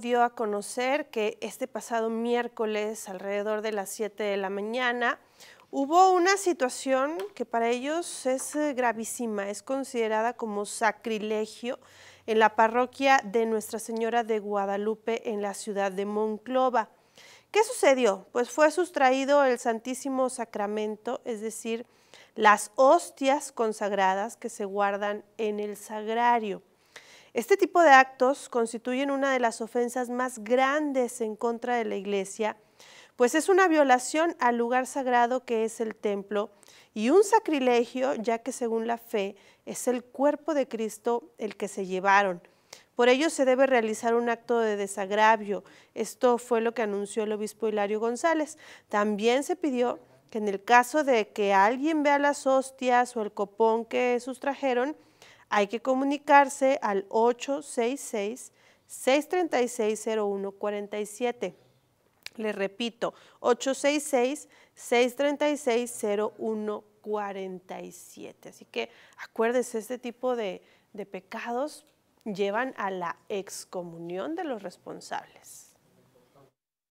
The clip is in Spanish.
dio a conocer que este pasado miércoles, alrededor de las 7 de la mañana, hubo una situación que para ellos es eh, gravísima, es considerada como sacrilegio en la parroquia de Nuestra Señora de Guadalupe en la ciudad de Monclova. ¿Qué sucedió? Pues fue sustraído el Santísimo Sacramento, es decir, las hostias consagradas que se guardan en el sagrario. Este tipo de actos constituyen una de las ofensas más grandes en contra de la Iglesia, pues es una violación al lugar sagrado que es el templo y un sacrilegio, ya que según la fe es el cuerpo de Cristo el que se llevaron. Por ello se debe realizar un acto de desagravio. Esto fue lo que anunció el obispo Hilario González. También se pidió que en el caso de que alguien vea las hostias o el copón que sustrajeron, hay que comunicarse al 866-636-0147. Les repito, 866-636-0147. Así que acuérdense, este tipo de pecados llevan a la excomunión de los responsables.